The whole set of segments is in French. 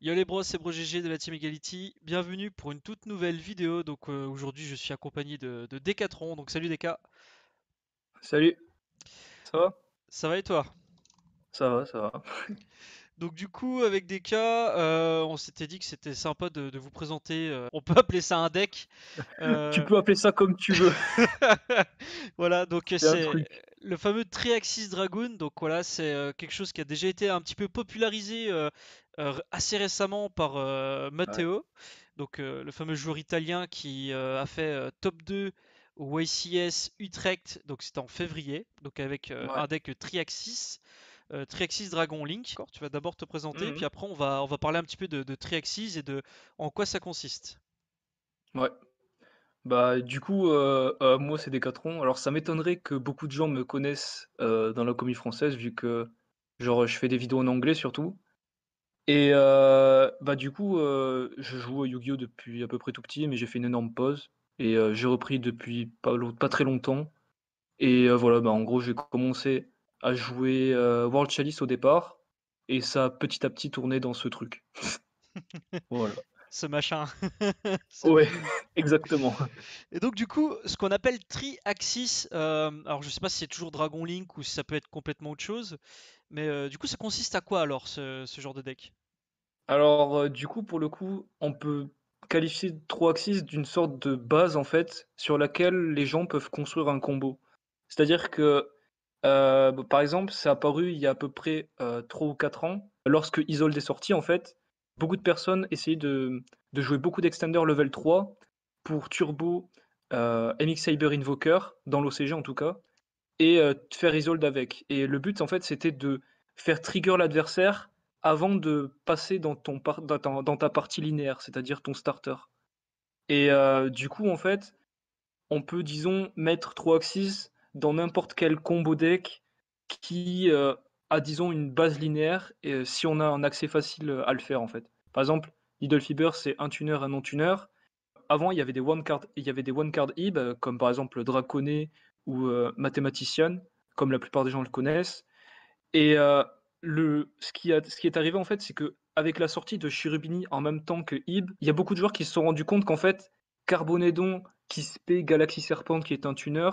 Yo les bros, c'est Bro de la Team Egality. Bienvenue pour une toute nouvelle vidéo. Donc euh, aujourd'hui, je suis accompagné de, de Donc salut Deka. Salut. Ça va Ça va et toi Ça va, ça va. Donc du coup, avec Deka, euh, on s'était dit que c'était sympa de, vous présenter. Euh, on peut appeler ça un deck. tu peux appeler ça comme tu veux. voilà, donc c'est le fameux Triaxis Dragoon, donc voilà, c'est quelque chose qui a déjà été un petit peu popularisé euh, assez récemment par euh, Matteo, donc euh, le fameux joueur italien qui a fait top 2 au YCS Utrecht, donc c'était en février, donc avec un deck Triaxis. Triaxis Dragon Link. Tu vas d'abord te présenter, et mmh puis après on va, on va parler un petit peu de, Triaxis et de en quoi ça consiste. Ouais. Bah du coup, moi c'est Decathlon. Alors ça m'étonnerait que beaucoup de gens me connaissent dans la comédie française, vu que genre je fais des vidéos en anglais surtout. Et euh, bah du coup, euh, je joue à Yu-Gi-Oh depuis à peu près tout petit, mais j'ai fait une énorme pause et euh, j'ai repris depuis pas, très longtemps. Et voilà, bah en gros, j'ai commencé à jouer World Chalice au départ et ça a petit à petit tourné dans ce truc. Voilà. ce machin. Ouais, exactement. Et donc du coup, ce qu'on appelle Tri-Axis, alors je sais pas si c'est toujours Dragon Link ou si ça peut être complètement autre chose, mais du coup ça consiste à quoi alors ce genre de deck? Alors, euh, du coup, pour le coup, on peut qualifier 3 axes d'une sorte de base, en fait, sur laquelle les gens peuvent construire un combo. C'est-à-dire que, euh, par exemple, c'est apparu il y a à peu près euh, 3 ou 4 ans, lorsque Isolde est sorti, en fait, beaucoup de personnes essayaient de, de jouer beaucoup d'extenders level 3 pour turbo euh, MX Cyber Invoker, dans l'OCG en tout cas, et faire Isolde avec. Et le but, en fait, c'était de faire trigger l'adversaire avant de passer dans, ton dans, ta, partie linéaire, c'est-à-dire ton starter. Et euh, du coup, en fait, on peut, disons, mettre 3 axes dans n'importe quel combo deck qui euh, a, disons, une base linéaire et euh, si on a un accès facile à le faire, en fait. Par exemple, Needle Fiber, c'est un tuner, un non-tuner. Avant, il y avait des one-card one IB, e comme par exemple Draconé ou euh, comme la plupart des gens le connaissent. Et ce, qui est arrivé en fait, c'est que avec la sortie de Chirubini en même temps que Ib, il y a beaucoup de joueurs qui se sont rendus compte qu'en fait, Carbonédon, spé Galaxy Serpent, qui est un tuner,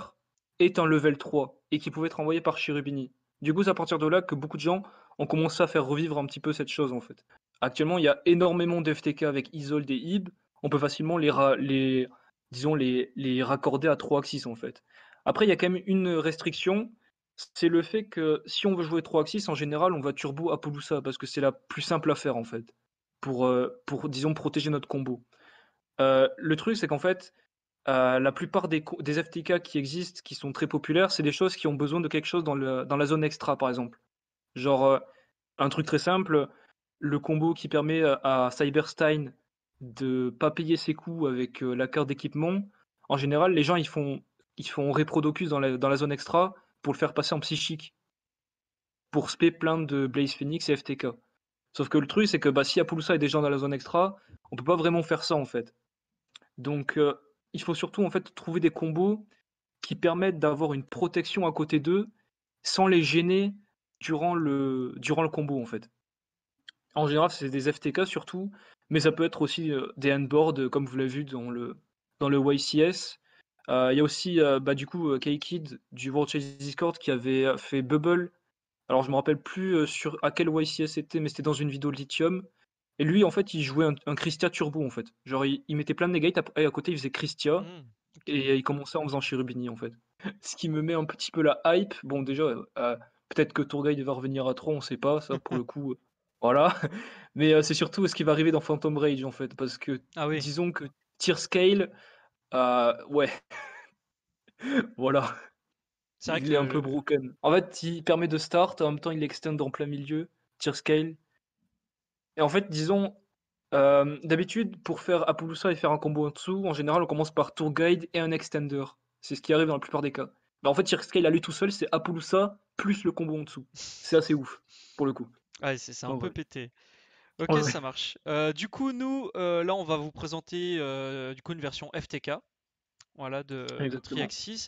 est un level 3 et qui pouvait être envoyé par Chirubini. Du coup, c'est à partir de là que beaucoup de gens ont commencé à faire revivre un petit peu cette chose en fait. Actuellement, il y a énormément d'FTK avec Isolde et Ib. On peut facilement les, les, disons, les, raccorder à 3 axis en fait. Après, il y a quand même une restriction, c'est le fait que si on veut jouer 3 axis, en général, on va turbo à pouloussa parce que c'est la plus simple à faire en fait, pour, euh, pour disons, protéger notre combo. Euh, le truc, c'est qu'en fait, euh, la plupart des, des, FTK qui existent, qui sont très populaires, c'est des choses qui ont besoin de quelque chose dans, la zone extra, par exemple. Genre, un truc très simple, le combo qui permet à Cyberstein de pas payer ses coûts avec la carte d'équipement. En général, les gens, ils font, ils font dans la zone extra pour le faire passer en psychique, pour spé plein de Blaze Phoenix et FTK. Sauf que le truc, c'est que bah, si et des gens dans la zone extra, on peut pas vraiment faire ça en fait. Donc euh, il faut surtout en fait trouver des combos qui permettent d'avoir une protection à côté d'eux sans les gêner durant le, durant le combo en fait. En général, c'est des FTK surtout, mais ça peut être aussi euh, des handboards comme vous l'avez vu dans le, dans le YCS euh, il y a aussi, euh, bah, du coup, euh, K-Kid du World Chase Discord qui avait fait Bubble. Alors, je me rappelle plus sur à quel YCS c'était, mais c'était dans une vidéo Lithium. Et lui, en fait, il jouait un, un Turbo, en fait. Genre, il, mettait plein de negate, et à côté, il faisait Christia. Hmm, et il commençait en faisant Cherubini, en fait. Ce qui me met un petit peu la hype. Bon, déjà, peut-être que Tourguide va revenir à 3, on sait pas, ça, pour le coup. Voilà. Mais c'est surtout ce qui va arriver dans Phantom Rage, en fait. Parce que, ah disons que Tier Scale, euh, ouais. voilà. C'est il est un peu broken. En fait, il permet de start, en même temps, il extend en plein milieu, tier scale. Et en fait, disons, euh, d'habitude, pour faire Apulusa et faire un combo en dessous, en général, on commence par tour guide et un extender. C'est ce qui arrive dans la plupart des cas. Mais bah, en fait, tier scale à lui tout seul, c'est Apulusa plus le combo en dessous. C'est assez ouf, pour le coup. Ouais, c'est un peu pété. Ok, ça marche. Euh, du coup, nous, euh, là, on va vous présenter euh, du coup une version FTK. Voilà, de, Triaxis.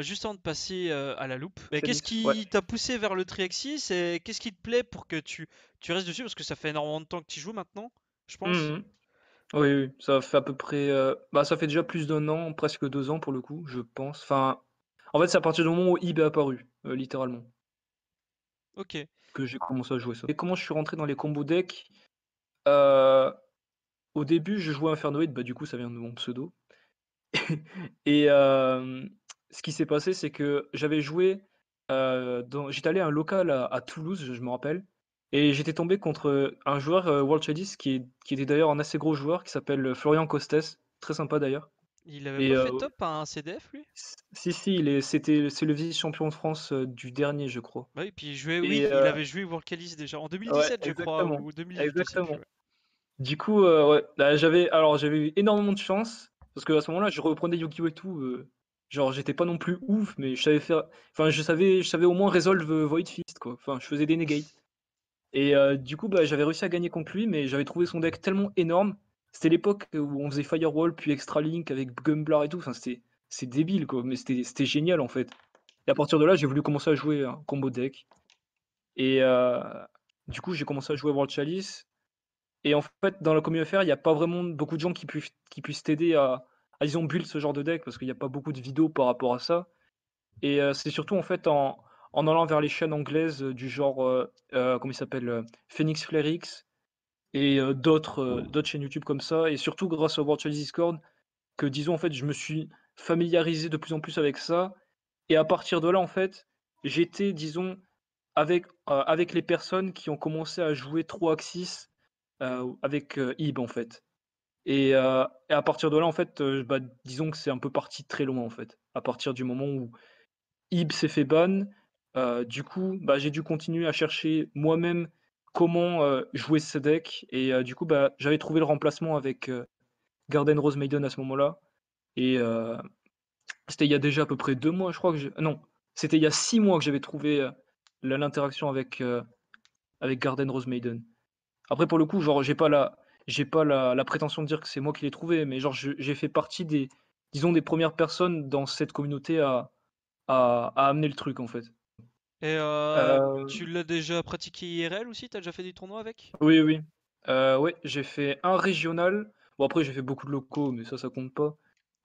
juste avant de passer à la loupe, qu'est-ce qui t'a poussé vers le Triaxis et qu'est-ce qui te plaît pour que tu, tu restes dessus Parce que ça fait énormément de temps que tu joues maintenant, je pense. Mmh oui, ça fait à peu près. Bah, ça fait déjà plus d'un an, presque deux ans pour le coup, je pense. Enfin, en fait, c'est à partir du moment où eBay est apparu, littéralement. Ok que j'ai ah. commencé à jouer ça. Et comment je suis rentré dans les combos deck euh, Au début, je jouais Infernoid, bah, du coup, ça vient de mon pseudo. et euh, ce qui s'est passé, c'est que j'avais joué. Euh, dans... J'étais allé à un local à, Toulouse, je me rappelle. Et j'étais tombé contre un joueur World Chadis qui, qui était d'ailleurs un assez gros joueur qui s'appelle Florian Costes, très sympa d'ailleurs. Il avait pas fait euh, top à un CDF, lui Si, si, c'était, c'est le vice-champion de France euh, du dernier, je crois. Bah puis oui, il euh, avait joué World Calis déjà, en 2017, je crois, ou 2018. Exactement. Du coup, ouais, bah, j'avais, alors j'avais eu énormément de chance parce que à ce moment-là, je reprenais Yu-Gi-Oh et tout, genre, j'étais pas non plus ouf, mais je savais faire. Enfin, je savais, je savais au moins résolve Void Fist, quoi. Enfin, je faisais des negates. Et du coup, bah, j'avais réussi à gagner contre lui, mais j'avais trouvé son deck tellement énorme c'était l'époque où on faisait Firewall, puis extra link avec gumblar et tout. Enfin, c'est débile, quoi. Mais c'était génial, en fait. Et à partir de là, j'ai voulu commencer à jouer un hein, combo deck. Et euh, du coup, j'ai commencé à jouer World Chalice. Et en fait, dans la communauté FR, il n'y a pas vraiment beaucoup de gens qui, qui puissent t'aider à, à, disons, build ce genre de deck, parce qu'il n'y a pas beaucoup de vidéos par rapport à ça. Et euh, c'est surtout, en fait, en, allant vers les chaînes anglaises euh, du genre, euh, comment il s'appelle, Phoenix Flerix et d'autres chaînes YouTube comme ça, et surtout grâce au World Discord, que disons en fait, je me suis familiarisé de plus en plus avec ça, et à partir de là en fait, j'étais disons avec avec les personnes qui ont commencé à jouer 3 axis avec Ib en fait. Et, à partir de là en fait, bah, disons que c'est un peu parti très loin en fait, à partir du moment où Ib s'est fait ban. du coup, bah, j'ai dû continuer à chercher moi-même comment euh, jouer ce deck. Et euh, du coup, bah, j'avais trouvé le remplacement avec euh, Garden Rose Maiden à ce moment-là. Et c'était il y a déjà à peu près deux mois, je crois que Non, c'était il y a six mois que j'avais trouvé l'interaction avec, avec Garden Rose Maiden. Après, pour le coup, genre, j'ai pas la. J'ai pas la, prétention de dire que c'est moi qui l'ai trouvé, mais genre j'ai fait partie des, disons, des premières personnes dans cette communauté à amener le truc en fait. Et euh, euh, tu l'as déjà pratiqué IRL aussi T'as déjà fait des tournois avec Oui, oui. Euh, oui, j'ai fait un régional. Bon, après, j'ai fait beaucoup de locaux, mais ça, ça compte pas.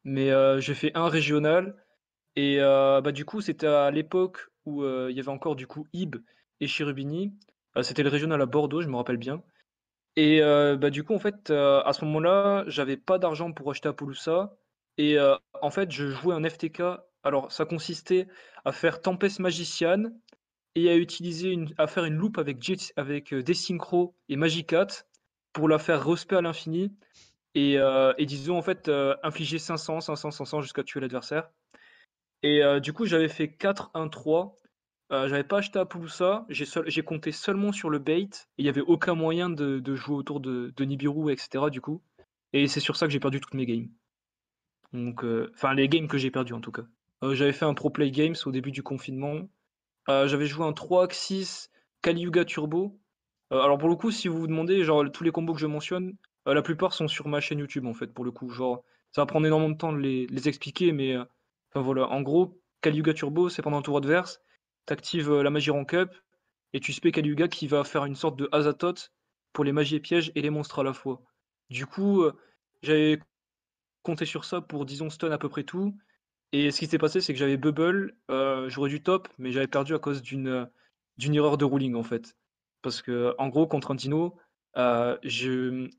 Mais j'ai fait un régional. Et bah, du coup, c'était à l'époque où il y avait encore du coup IB et Chirubini. c'était le régional à Bordeaux, je me rappelle bien. Et bah, du coup, en fait, à ce moment-là, j'avais pas d'argent pour acheter ça. Et en fait, je jouais un FTK. Alors, ça consistait à faire Tempest Magicienne et à utiliser une, à faire une loupe avec, Jet, avec euh, Desynchro et Magicat pour la faire respect à l'infini euh, et, disons en fait euh, infliger 500, 500, 500 jusqu'à tuer l'adversaire. Et du coup j'avais fait 4-1-3, j'avais pas acheté à j'ai, j'ai compté seulement sur le bait, il n'y avait aucun moyen de, jouer autour de, Nibiru, etc. Du coup. Et c'est sur ça que j'ai perdu toutes mes games. Donc, enfin les games que j'ai perdu en tout cas. j'avais fait un pro play games au début du confinement, euh, j'avais joué un 3-6 Kali Yuga Turbo. Euh, alors pour le coup, si vous vous demandez, genre tous les combos que je mentionne, euh, la plupart sont sur ma chaîne YouTube en fait. Pour le coup, genre ça va prendre énormément de temps de les, expliquer, mais enfin voilà. En gros, Kali Turbo, c'est pendant le tour adverse, actives la magie rank up et tu spé Kali Yuga qui va faire une sorte de Hazatot pour les magies et pièges et les monstres à la fois. Du coup, j'avais compté sur ça pour disons stun à peu près tout et ce qui s'est passé, c'est que j'avais bubble, euh, j'aurais du top, mais j'avais perdu à cause d'une euh, d'une erreur de ruling en fait. Parce que en gros, contre Antino, Dino euh,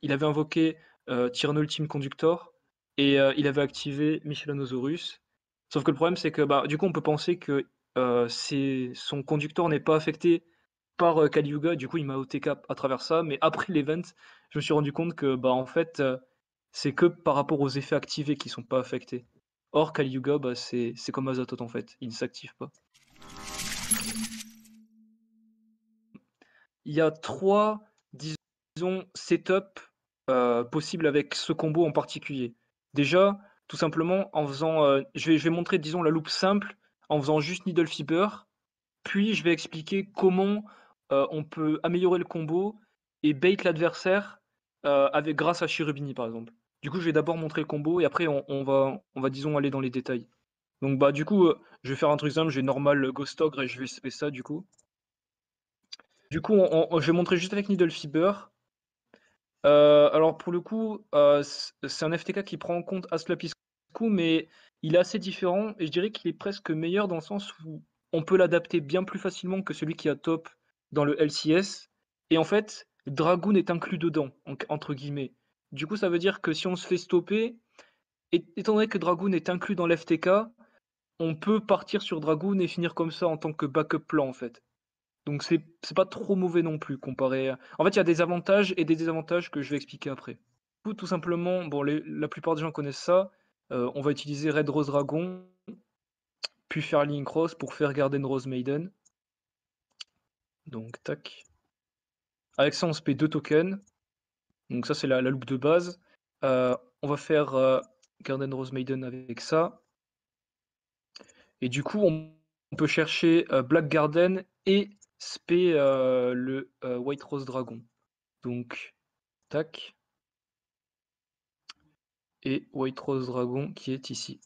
il avait invoqué euh, Team team Conductor et il avait activé Michelinosaurus. Sauf que le problème, c'est que bah, du coup, on peut penser que son conducteur n'est pas affecté par Kali Yuga. Du coup, il m'a OTK à travers ça. Mais après l'event, je me suis rendu compte que bah, en fait, c'est que par rapport aux effets activés qui sont pas affectés. Or, Kali Yuga, bah, c'est comme Azatoth en fait, il ne s'active pas. Il y a trois, disons, setups euh, possibles avec ce combo en particulier. Déjà, tout simplement, en faisant. Euh, je, vais, montrer, disons, la loupe simple, en faisant juste Needle Fiber. puis je vais expliquer comment euh, on peut améliorer le combo et bait l'adversaire avec, grâce à Shirubini par exemple. Du coup, je vais d'abord montrer le combo et après, on, va, on va, disons, aller dans les détails. Donc, bah, du coup, euh, je vais faire un truc simple. j'ai normal euh, Ghost Ogre et je vais faire ça, du coup. Du coup, je vais montrer juste avec Needle Fiber. Euh, alors, pour le coup, c'est un FTK qui prend en compte Aslapiscu, mais il est assez différent et je dirais qu'il est presque meilleur dans le sens où on peut l'adapter bien plus facilement que celui qui a top dans le LCS. Et en fait, Dragoon est inclus dedans, entre guillemets. Du coup, ça veut dire que si on se fait stopper, étant donné que Dragoon est inclus dans l'FTK, on peut partir sur Dragoon et finir comme ça en tant que backup plan en fait. Donc c'est pas trop mauvais non plus comparé. À... En fait, il y a des avantages et des désavantages que je vais expliquer après. Tout, tout simplement, bon, la plupart des gens connaissent ça. Euh, on va utiliser Red Rose Dragon, puis faire Link Rose pour faire Garden Rose Maiden. Donc tac. Avec ça, on se paie deux tokens. Donc ça, c'est la, loupe de base. Euh, on va faire euh, Garden Rose Maiden avec ça. Et du coup, on, peut chercher euh, Black Garden et spé le White Rose Dragon. Donc, tac. Et White Rose Dragon qui est ici.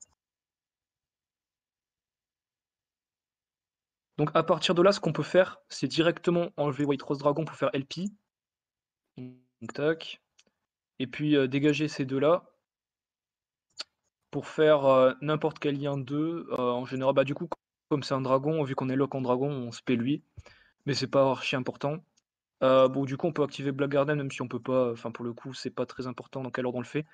Donc à partir de là, ce qu'on peut faire, c'est directement enlever White Rose Dragon pour faire LP tac. Et puis euh, dégager ces deux-là pour faire euh, n'importe quel lien 2. Euh, en général, bah, du coup, comme c'est un dragon, vu qu'on est lock en dragon, on se lui. Mais c'est pas archi important. bon, du coup, on peut activer Black Garden, même si on peut pas. Enfin, pour le coup, c'est pas très important dans quel ordre on le fait.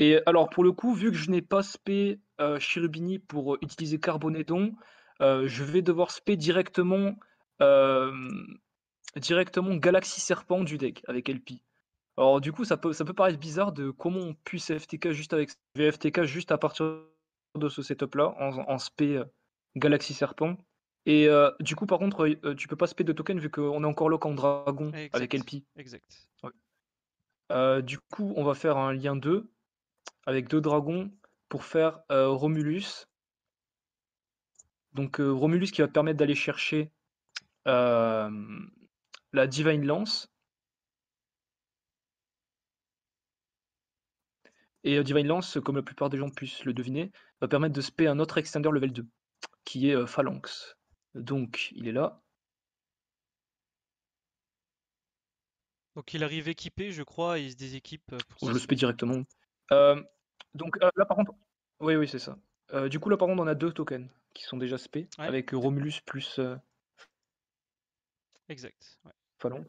Et alors, pour le coup, vu que je n'ai pas spé Chirubini pour utiliser Carbonédon, je vais devoir spé directement, directement Galaxy Serpent du deck avec LP. Alors du coup, ça peut, ça peut paraître bizarre de comment on puisse FTK juste avec VFTK juste à partir de ce setup-là, en, spé euh, Galaxy Serpent. Et euh, du coup, par contre, euh, tu peux pas spé de token vu qu'on est encore lock en dragon avec LP. Exact. du coup, on va faire un lien 2 avec deux dragons pour faire Romulus. Donc Romulus qui va te permettre d'aller chercher la Divine Lance Et euh, Divine Lance, comme la plupart des gens puissent le deviner, va permettre de spé un autre extender level 2, qui est euh, Phalanx. Donc il est là. Donc il arrive équipé, je crois, et il se déséquipe. Euh, pour le spé directement. donc là par contre, oui oui c'est ça. du coup là par contre on a deux tokens qui sont déjà spé avec Romulus plus. Exact. Phalanx.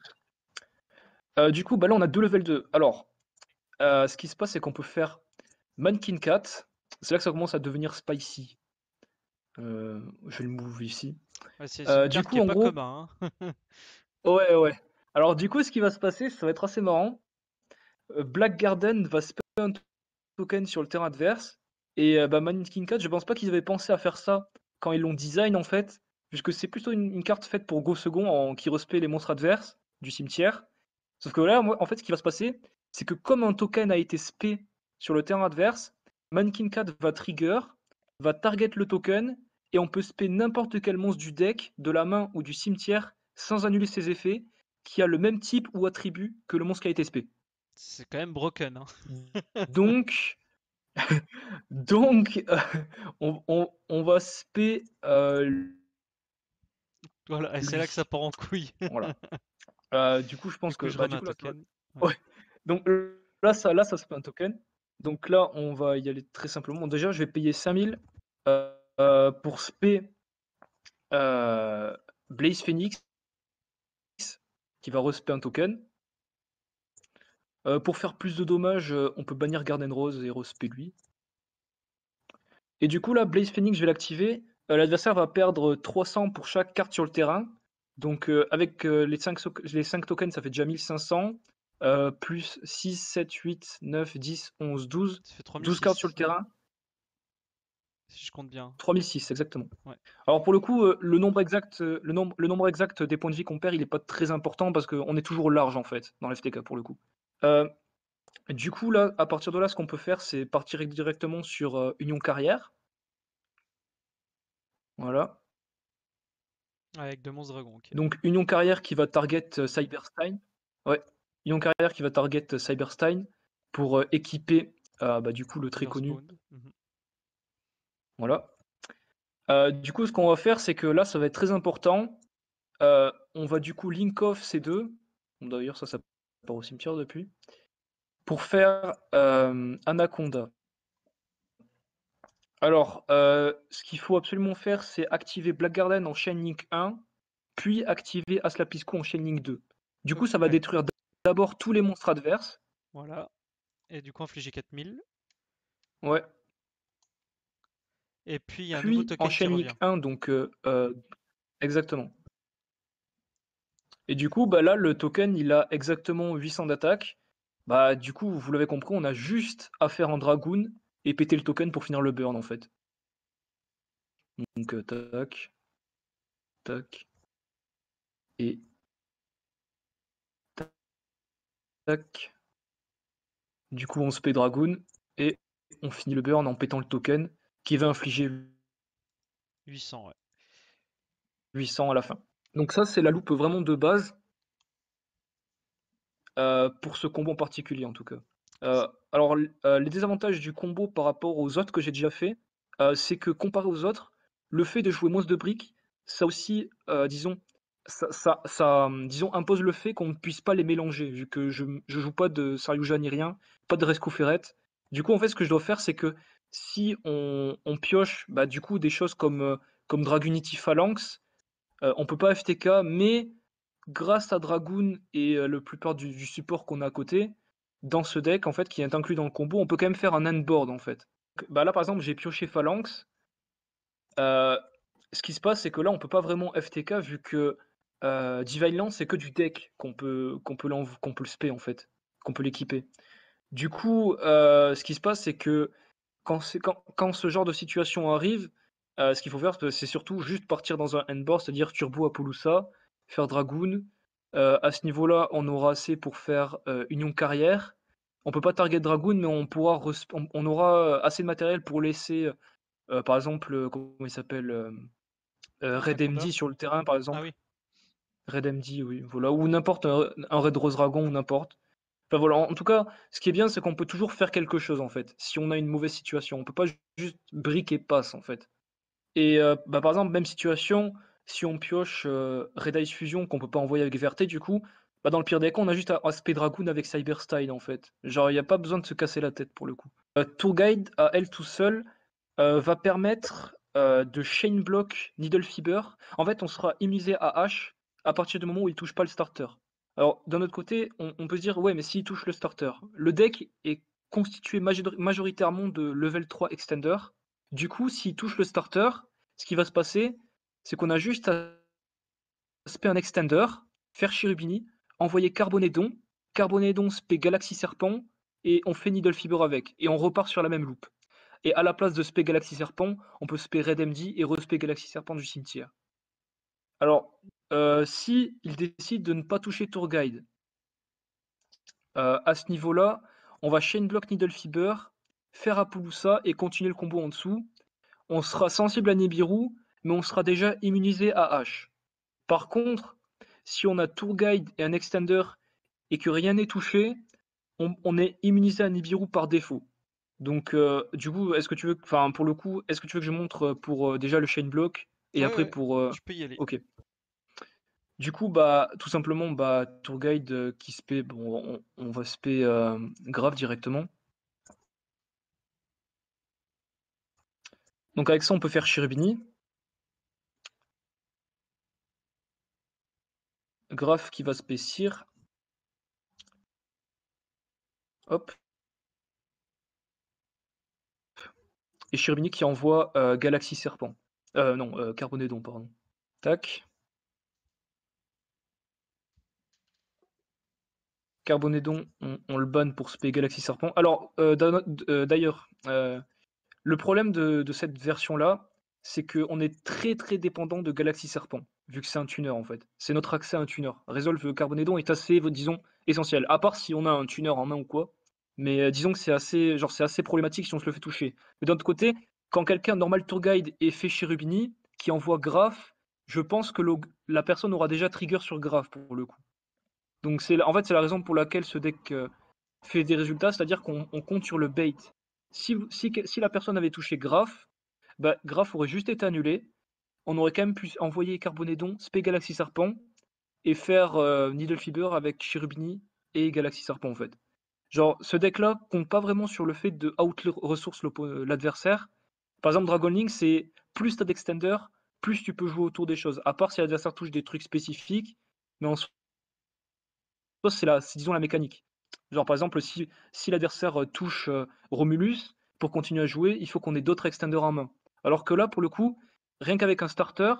du coup bah là on a deux level 2. Alors euh, ce qui se passe, c'est qu'on peut faire Mannequin Cat. C'est là que ça commence à devenir spicy. Euh, je vais le move ici. Ouais, c'est euh, du coup, en gros... Hein. ouais, ouais. Alors, du coup, ce qui va se passer, ça va être assez marrant. Black Garden va spawner un token sur le terrain adverse. Et bah, Mannequin Cat, je pense pas qu'ils avaient pensé à faire ça quand ils l'ont design en fait, puisque c'est plutôt une, carte faite pour Go Second qui respecte les monstres adverses du cimetière. Sauf que là, en fait, ce qui va se passer, c'est que comme un token a été spé sur le terrain adverse, Cat va trigger, va target le token, et on peut spé n'importe quel monstre du deck, de la main ou du cimetière sans annuler ses effets, qui a le même type ou attribut que le monstre qui a été spé. C'est quand même broken. Hein. donc, donc on, va spé. Euh, voilà, c'est là que ça part en couille. voilà. Euh, du coup, je pense que, je bah, donc euh, là, ça, là, ça un token. Donc là, on va y aller très simplement. Déjà, je vais payer 5000 euh, euh, pour sp Blaze Phoenix qui va respect un token. pour faire plus de dommages, on peut bannir Garden Rose et respect lui. Et du coup, là, Blaze Phoenix, je vais l'activer. L'adversaire va perdre 300 pour chaque carte sur le terrain. Donc, avec les les 5 tokens, ça fait déjà 1500. Euh, plus 6, 7, 8, 9, 10, 11, 12. 12 cartes sur le terrain. Si je compte bien. 3006, exactement. Alors pour le coup, euh, le nombre exact, euh, le nombre, le nombre exact des points de vie qu'on perd, il n'est pas très important parce qu'on est toujours large en fait dans l'FTK pour le coup. du coup, là, à partir de là, ce qu'on peut faire, c'est partir directement sur Union Carrière. Voilà. Avec deux monstres dragons. Donc Union Carrière qui va target Cyberstein. Ouais, Yon Carrière qui va target euh, Cyberstein pour euh, équiper euh, bah, du coup le très connu. Mhm. Voilà. du coup, ce qu'on va faire, c'est que là, ça va être très important. on va du coup link off ces deux. D'ailleurs, ça, ça part au cimetière depuis. Pour faire Anaconda. Alors, ce qu'il faut absolument faire, c'est activer Black Garden en chain link 1, puis activer Aslapisco en chain link 2. Du coup, ça va détruire d'abord tous les monstres adverses. Voilà. Et du coup, infliger 4000. Ouais. Et puis, il y a un nouveau token. 1, donc. Euh, euh, exactement. Et du coup, bah là, le token, il a exactement 800 d'attaque. Bah, du coup, vous l'avez compris, on a juste à faire un dragoon et péter le token pour finir le burn, en fait. Donc, euh, tac. Tac. Et Du coup, on se paie Dragoon et on finit le burn en pétant le token qui va infliger 800, 800 à la fin. Donc ça, c'est la loupe vraiment de base euh, pour ce combo en particulier, en tout cas. Euh, alors, euh, les désavantages du combo par rapport aux autres que j'ai déjà fait, c'est que comparé aux autres, le fait de jouer moins de briques, ça aussi, disons, ça, ça, hum, disons, impose le fait qu'on ne puisse pas les mélanger, vu que je ne joue pas de Saryuja ni rien, pas de Rescue Ferret. Du coup, en fait, ce que je dois faire, c'est que si on, pioche bah, du coup des choses comme, euh, comme Dragunity Phalanx, euh, on peut pas FTK, mais grâce à Dragoon et euh, le plus du, support qu'on a à côté, dans ce deck en fait qui est inclus dans le combo, on peut quand même faire un board en fait. Bah là par exemple j'ai pioché Phalanx. ce qui se passe c'est que là on peut pas vraiment FTK vu que euh, Divine c'est que du deck qu'on peut, qu'on peut, qu'on peut le spé en fait, qu'on peut l'équiper. Du coup, euh, ce qui se passe, c'est que quand, quand, quand, ce genre de situation arrive, euh, ce qu'il faut faire, c'est surtout juste partir dans un endboard, c'est-à-dire Turbo Apollosa, faire Dragoon. à ce niveau-là, on aura assez pour faire Union Carrière. On peut pas target Dragoon, mais on, pourra on, aura assez de matériel pour laisser, par exemple, comment il s'appelle Red MD sur le terrain, par ah exemple. Red MD, oui, voilà, ou n'importe un, Red Rose Dragon, ou n'importe. Enfin voilà, en tout cas, ce qui est bien, c'est qu'on peut toujours faire quelque chose en fait. Si on a une mauvaise situation, on peut pas juste briquer et passe en fait. Et euh, bah, par exemple, même situation, si on pioche euh, Red Ice Fusion qu'on peut pas envoyer avec Verté, du coup, bah, dans le pire des cas, on a juste Aspect Dragoon avec Cyberstyle en fait. Genre, il n'y a pas besoin de se casser la tête pour le coup. Euh, Tour Guide à elle tout seul va permettre de chain block Needle Fiber. En fait, on sera immunisé à H à partir du moment où il touche pas le starter. Alors, d'un autre côté, on, peut se dire, ouais, mais s'il touche le starter, le deck est constitué majoritairement de level 3 extender. Du coup, s'il touche le starter, ce qui va se passer, c'est qu'on a juste à spé un extender, faire Chirubini, envoyer Carbonédon, Carbonédon spé Galaxy Serpent, et on fait Needle Fiber avec, et on repart sur la même loupe. Et à la place de spé Galaxy Serpent, on peut spé Red MD et respé Galaxy Serpent du cimetière. Alors, s'il euh, si il décide de ne pas toucher Tour Guide, euh, à ce niveau-là, on va chain block Needle Fiber, faire Apulusa et continuer le combo en dessous. On sera sensible à Nibiru, mais on sera déjà immunisé à H. Par contre, si on a Tour Guide et un Extender et que rien n'est touché, on, est immunisé à Nibiru par défaut. Donc, euh, du coup, est-ce que tu veux, enfin, pour le coup, est-ce que tu veux que je montre pour déjà le chain block et après pour. Ok. Du coup, bah, tout simplement, bah, tour guide euh, qui se paie, bon, on, va se paie euh, directement. Donc avec ça, on peut faire Chirubini. Graph qui va se Hop. Et Chirubini qui envoie euh, Galaxy Serpent. non, Carbonedon, pardon. Tac. Carbonédon, on, on, le banne pour spé Galaxy Serpent. Alors, euh, euh, d'ailleurs, euh, le problème de, cette version-là, c'est qu'on est très très dépendant de Galaxy Serpent, vu que c'est un tuner en fait. C'est notre accès à un tuner. Resolve Carbonédon est assez, disons, essentiel. À part si on a un tuner en main ou quoi. Mais disons que c'est assez, genre, c'est assez problématique si on se le fait toucher. Mais d'un autre côté, quand quelqu'un normal tour guide Est fait Rubini, qui envoie Graph, je pense que la personne aura déjà trigger sur Graph pour le coup. Donc c'est en fait c'est la raison pour laquelle ce deck euh, fait des résultats, c'est-à-dire qu'on compte sur le bait. Si, si, si la personne avait touché Graph, bah, Graph aurait juste été annulé. On aurait quand même pu envoyer Carbonédon, Spé Galaxy Serpent et faire euh, Needle Fiber avec Chirubini et Galaxy Serpent en fait. Genre ce deck-là compte pas vraiment sur le fait de out ressource euh, l'adversaire. Par exemple Dragon Link c'est plus as d'extender, plus tu peux jouer autour des choses. À part si l'adversaire touche des trucs spécifiques, mais en c'est, la, disons la mécanique. Genre, par exemple, si, l'adversaire euh, touche euh, Romulus, pour continuer à jouer, il faut qu'on ait d'autres extenders en main. Alors que là, pour le coup, rien qu'avec un starter,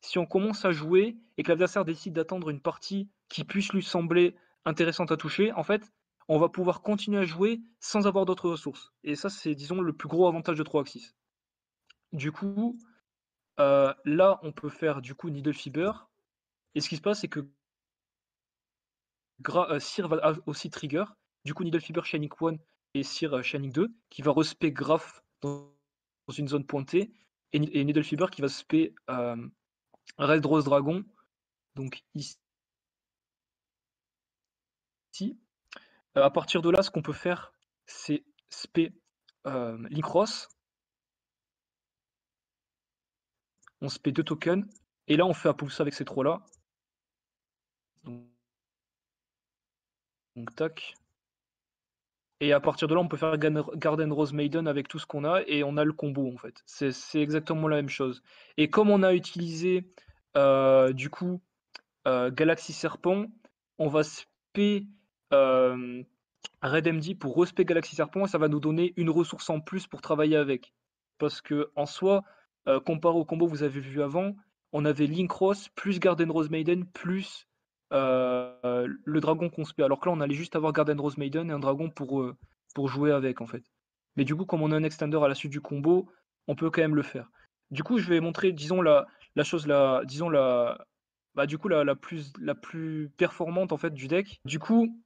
si on commence à jouer et que l'adversaire décide d'attendre une partie qui puisse lui sembler intéressante à toucher, en fait, on va pouvoir continuer à jouer sans avoir d'autres ressources. Et ça, c'est, disons, le plus gros avantage de 3 axis. Du coup, euh, là, on peut faire du coup Needle Fiber. Et ce qui se passe, c'est que euh, Sir va aussi trigger. Du coup, Needle Fiber Shining 1 et Sir euh, Shining 2, qui va respect Graph dans une zone pointée, et, Needle qui va spé euh, Red Rose Dragon, donc ici. Euh, à partir de là, ce qu'on peut faire, c'est spé Link Linkross. On spé deux tokens, et là on fait un pouce avec ces trois-là. Donc tac. Et à partir de là, on peut faire Garden Rose Maiden avec tout ce qu'on a et on a le combo en fait. C'est exactement la même chose. Et comme on a utilisé euh, du coup euh, Galaxy Serpent, on va spé euh, Red pour respect Galaxy Serpent et ça va nous donner une ressource en plus pour travailler avec. Parce que en soi, euh, comparé au combo que vous avez vu avant, on avait Link Ross plus Garden Rose Maiden plus euh, le dragon conspire, Alors que là, on allait juste avoir Garden Rose Maiden et un dragon pour, euh, pour jouer avec, en fait. Mais du coup, comme on a un extender à la suite du combo, on peut quand même le faire. Du coup, je vais montrer, disons, la, la chose, la, disons, la, bah, du coup, la, la, plus, la plus performante, en fait, du deck. Du coup,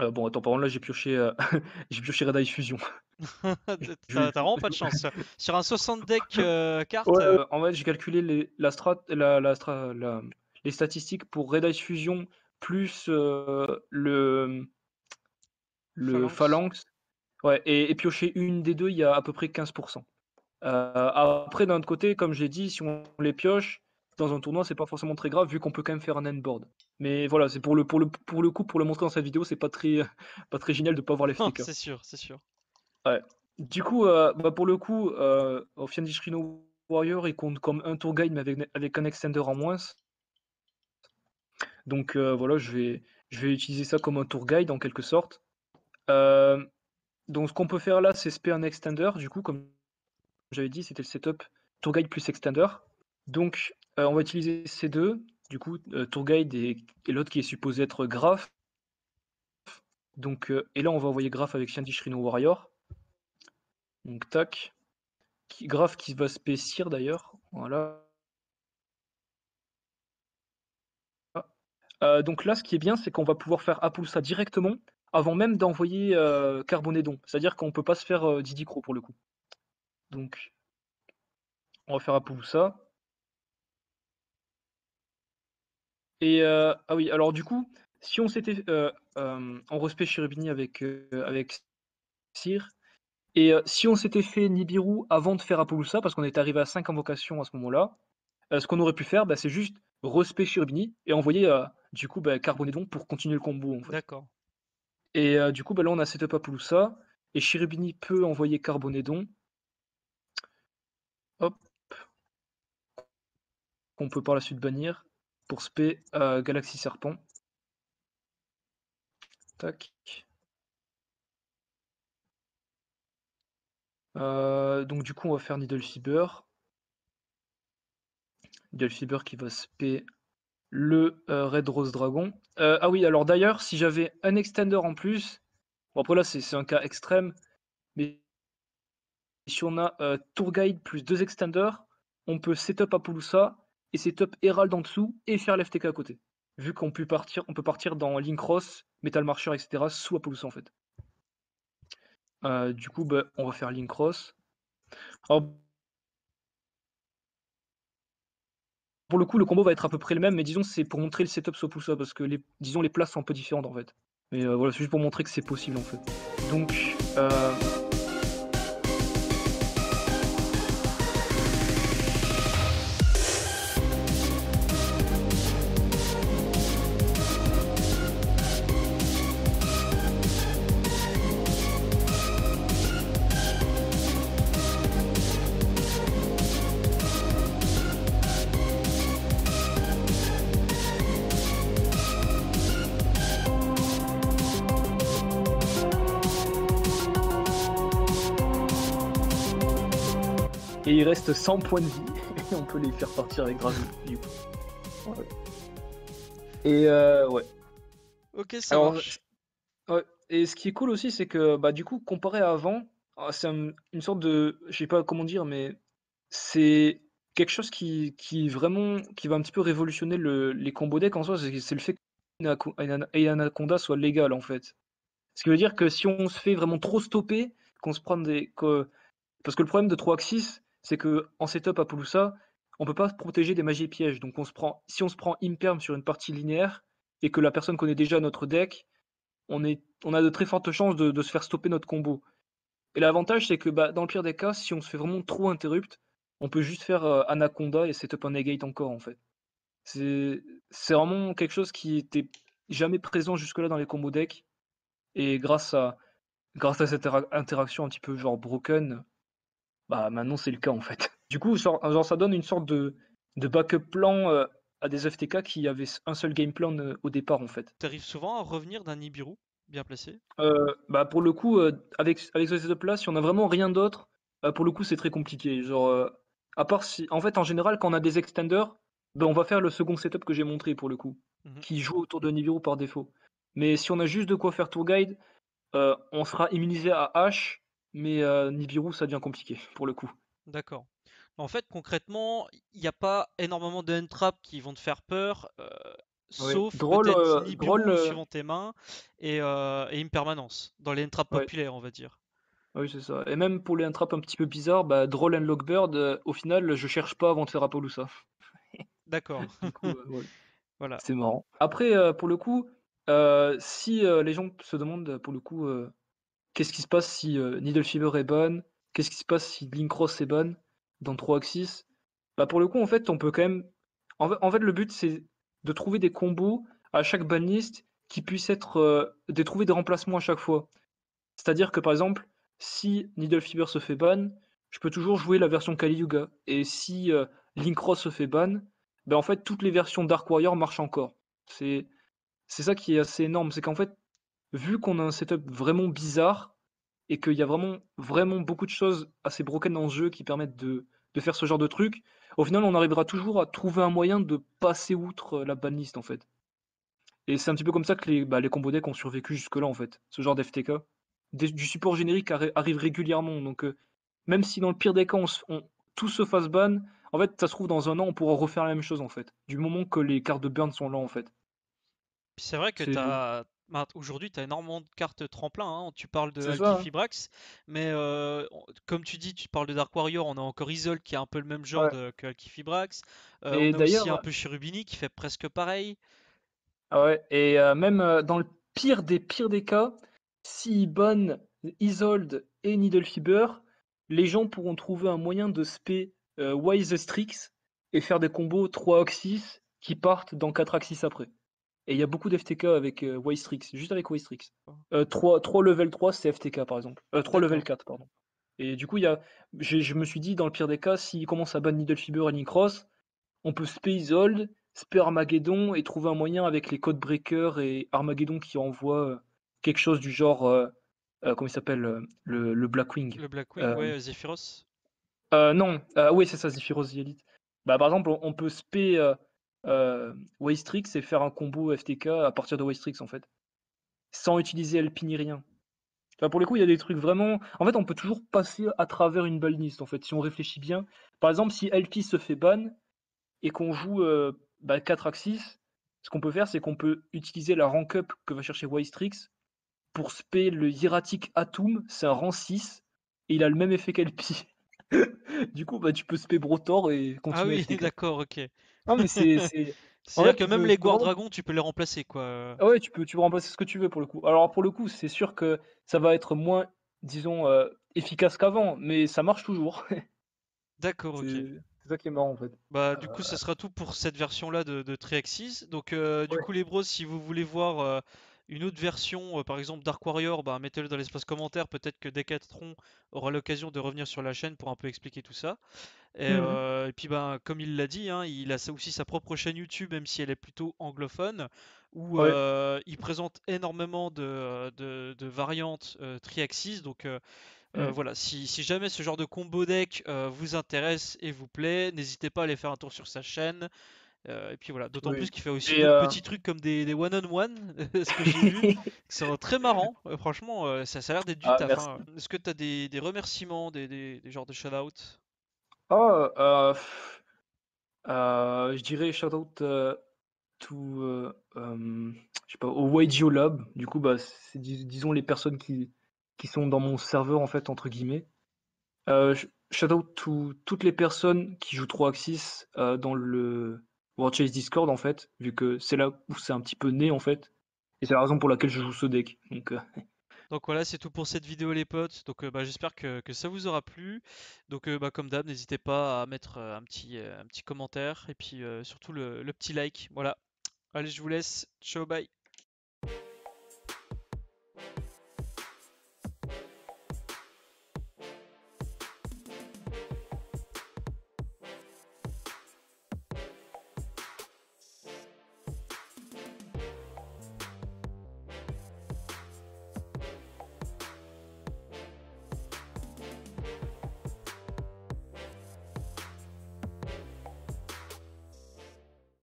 euh, bon, attends, par exemple là, j'ai pioché, j'ai pioché Red Eye Fusion. T'as vraiment pas de chance. Sur un 60 deck carte. en fait, j'ai calculé les, la, strat, la, la, strat, la, les statistiques pour Red Ice Fusion plus euh, le, le Phalanx. Ouais, et, piocher une des deux, il y a à peu près 15%. Euh, après, d'un autre côté, comme j'ai dit, si on les pioche dans un tournoi, c'est pas forcément très grave vu qu'on peut quand même faire un endboard. Mais voilà, c'est pour le, pour, le, pour le coup, pour le montrer dans cette vidéo, c'est pas très, pas très génial de pas voir les flics. Hein. C'est sûr, c'est sûr. Ouais. Du coup, euh, bah pour le coup, euh, Rhino Warrior, il compte comme un tour guide, mais avec, avec un extender en moins. Donc euh, voilà, je vais, je vais utiliser ça comme un tour guide en quelque sorte. Euh, donc ce qu'on peut faire là, c'est spé un extender. Du coup, comme j'avais dit, c'était le setup tour guide plus extender. Donc euh, on va utiliser ces deux. Du coup, tour guide et, l'autre qui est supposé être graph. Donc, et là, on va envoyer graph avec Chianti, Shrino Warrior. Donc tac. Qui, graph qui va spécir d'ailleurs. Voilà. Euh, donc là, ce qui est bien, c'est qu'on va pouvoir faire Apulsa directement avant même d'envoyer euh, Carbonédon. C'est-à-dire qu'on ne peut pas se faire euh, Didicro pour le coup. Donc, on va faire Apulsa. Et ah oui, alors du coup, si on s'était en respect Chirubini avec, avec Cyr, et si on s'était fait Nibiru avant de faire Apulsa, parce qu'on est arrivé à 5 invocations à ce moment-là, ce qu'on aurait pu faire, bah, c'est juste respect Shirubini et envoyer euh, du coup bah, Carbonedon pour continuer le combo. D'accord. Et euh, du coup, bah, là, on a ça et Chirubini peut envoyer Carbonédon. Hop. Qu'on peut par la suite bannir pour spé euh, Galaxy Serpent. Tac. donc du coup on va faire Needle Fiber le Fiber qui va spé le euh, Red Rose Dragon. Euh, ah oui, alors d'ailleurs, si j'avais un extender en plus, bon après là c'est un cas extrême, mais si on a euh, Tour Guide plus deux extenders, on peut setup Apulusa et setup Herald en dessous et faire l'FTK à côté. Vu qu'on peut partir, on peut partir dans Link Cross, Metal Marcher, etc. sous Apulusa en fait. du coup, bah, on va faire Link Cross. Pour le coup, le combo va être à peu près le même, mais disons, c'est pour montrer le setup ça, parce que les, disons, les places sont un peu différentes en fait. Mais euh, voilà, c'est juste pour montrer que c'est possible en fait. Donc. Euh, reste 100 points de vie et on peut les faire partir avec gravité du coup. Et euh, ouais. Ok, ça marche. Ouais. Et ce qui est cool aussi, c'est que bah, du coup, comparé à avant, ah, c'est une sorte de. Je sais pas comment dire, mais c'est quelque chose qui, qui vraiment qui va un petit peu révolutionner le, les combos decks en soi, c'est le fait qu'une Anaconda soit légal en fait. Ce qui veut dire que si on se fait vraiment trop stopper, qu'on se prend des. Parce que le problème de 3 axis, c'est que en setup à Polusa, on peut pas se protéger des magies pièges. Donc on se prend, si on se prend imperm sur une partie linéaire et que la personne connaît déjà notre deck, on, est, on a de très fortes chances de, se faire stopper notre combo. Et l'avantage, c'est que bah, dans le pire des cas, si on se fait vraiment trop interrupt, on peut juste faire euh, Anaconda et setup un negate encore en fait. C'est vraiment quelque chose qui était jamais présent jusque-là dans les combos deck. Et grâce à, grâce à cette interaction un petit peu genre broken, bah maintenant c'est le cas en fait. Du coup, ça donne une sorte de, de backup plan euh, à des FTK qui avaient un seul game plan euh, au départ en fait. T'arrives souvent à revenir d'un Nibiru bien placé euh, Bah pour le coup, avec, avec ce setup là, si on a vraiment rien d'autre, pour le coup c'est très compliqué. Genre, à part si. En fait, en général, quand on a des extenders, bah, on va faire le second setup que j'ai montré pour le coup, mhm. qui joue autour de Nibiru par défaut. Mais si on a juste de quoi faire tour guide, on sera immunisé à H mais euh, Nibiru, ça devient compliqué pour le coup. D'accord. En fait, concrètement, il n'y a pas énormément de trap qui vont te faire peur, euh, sauf peut-être euh, Nibiru suivant tes mains et, une permanence dans les hand trap populaires, on va dire. Ah oui, c'est ça. Et même pour les hand un petit peu bizarres, bah, Droll and Lockbird, au final, je cherche pas avant de faire ça. D'accord. voilà. C'est marrant. Après, pour le coup, si les gens se demandent, pour le coup, qu'est-ce qui se passe si euh, Needle Fever est bonne Qu'est-ce qui se passe si Link Cross est bonne dans 3 axis bah Pour le coup, en fait, on peut quand même. En fait, le but, c'est de trouver des combos à chaque banniste qui puissent être. Euh, de trouver des remplacements à chaque fois. C'est-à-dire que par exemple, si Needle Fiber se fait ban, je peux toujours jouer la version Kali Yuga. Et si Linkross euh, Link Cross se fait ban, en fait, toutes les versions Dark Warrior marchent encore. C'est. C'est ça qui est assez énorme, c'est qu'en fait, vu qu'on a un setup vraiment bizarre et qu'il y a vraiment, vraiment beaucoup de choses assez broken dans le jeu qui permettent de, faire ce genre de truc, au final, on arrivera toujours à trouver un moyen de passer outre euh, la banlist en fait. Et c'est un petit peu comme ça que les, bah, les combo decks ont survécu jusque-là, en fait, ce genre d'FTK. Du support générique arrive régulièrement, donc euh, même si dans le pire des cas, on, tout se fasse ban, en fait, ça se trouve, dans un an, on pourra refaire la même chose, en fait, du moment que les cartes de burn sont là, en fait. C'est vrai que tu as, bah, aujourd'hui, tu as énormément de cartes tremplin. Hein. Tu parles de hein. Fibrax, mais comme tu dis, tu parles de Dark Warrior. On a encore Isol qui est un peu le même genre que Alkifibrax. et on a aussi un peu Cherubini qui fait presque pareil. Ah ouais, et même dans le pire des pires des cas, si bonne Isold et Needlefiber, les gens pourront trouver un moyen de spé Wise Strix et faire des combos 3 axis qui partent dans 4 axis après. Et il y a beaucoup d'FTK avec euh, Wastrix, juste avec Wastrix. Euh, 3, 3 level 3, c'est FTK par exemple. 3 euh, level 4, pardon. Et du coup, y a, je me suis dit, dans le pire des cas, s'il commence à ban fibre et Nicross, on peut spé Isolde, spé Armageddon et trouver un moyen avec les Code Breaker et Armageddon qui envoie euh, quelque chose du genre. Euh, comment il s'appelle le, le, Blackwing. Le Blackwing, ouais, Zephyros. non, ah oui, c'est ça, Zephyros Bah, par exemple, on peut spé euh, Wastrix et faire un combo FTK à partir de Wastrix en fait. Sans utiliser ni rien. pour le coup, il y a des trucs vraiment. En fait, on peut toujours passer à travers une balniste en fait, si on réfléchit bien. Par exemple, si LP se fait ban et qu'on joue 4 euh, bah, axis, ce qu'on peut faire, c'est qu'on peut utiliser la rank-up que va chercher Wastrix pour spé le Hieratic Atum, c'est un rang 6, et il a le même effet qu'LP du coup, bah, tu peux spé Brotor et ah continuer. Ah oui, d'accord, ok. Non, mais c'est. C'est-à-dire que même les Guard Dragons, tu peux les remplacer, quoi. Ah ouais, tu peux, tu remplacer ce que tu veux pour le coup. Alors pour le coup, c'est sûr que ça va être moins, disons, euh, efficace qu'avant, mais ça marche toujours. D'accord, ok. C'est ça qui est marrant en fait. Bah, euh, du coup, ça sera tout pour cette version là de, Triaxis. Donc, euh, du coup, les bros, si vous voulez voir une autre version, euh, par exemple Dark Warrior, bah, mettez-le dans l'espace commentaire. Peut-être que Decathlon aura l'occasion de revenir sur la chaîne pour un peu expliquer tout ça. Et, mmh euh, puis, bah, comme il l'a dit, hein, il a aussi sa propre chaîne YouTube, même si elle est plutôt anglophone, où euh, il présente énormément de, variantes triaxis. Donc, mmh. voilà, si, jamais ce genre de combo deck vous intéresse et vous plaît, n'hésitez pas à aller faire un tour sur sa chaîne. Euh, et puis voilà, d'autant plus qu'il fait aussi des euh, petits trucs comme des, des one-on-one, ce que j'ai vu. C'est très marrant, euh, franchement, ça, a l'air d'être du ah, taf. Hein. Est-ce que tu as des, des, remerciements, des, des, genres de shout-out oh, je dirais shout-out je au YGO Lab. Du coup, bah, c'est, disons, les personnes qui, qui sont dans mon serveur, en fait, entre guillemets. shout-out to toutes les personnes qui jouent 3 Axis dans le World Chase Discord en fait, vu que c'est là où c'est un petit peu né en fait. Et c'est la raison pour laquelle je joue ce deck. Donc, euh, voilà, c'est tout pour cette vidéo les potes. Donc euh, bah, j'espère que, ça vous aura plu. Donc euh, bah, comme d'hab, n'hésitez pas à mettre un petit, un petit commentaire et puis surtout le, le petit like. Voilà. Allez, je vous laisse. Ciao, bye.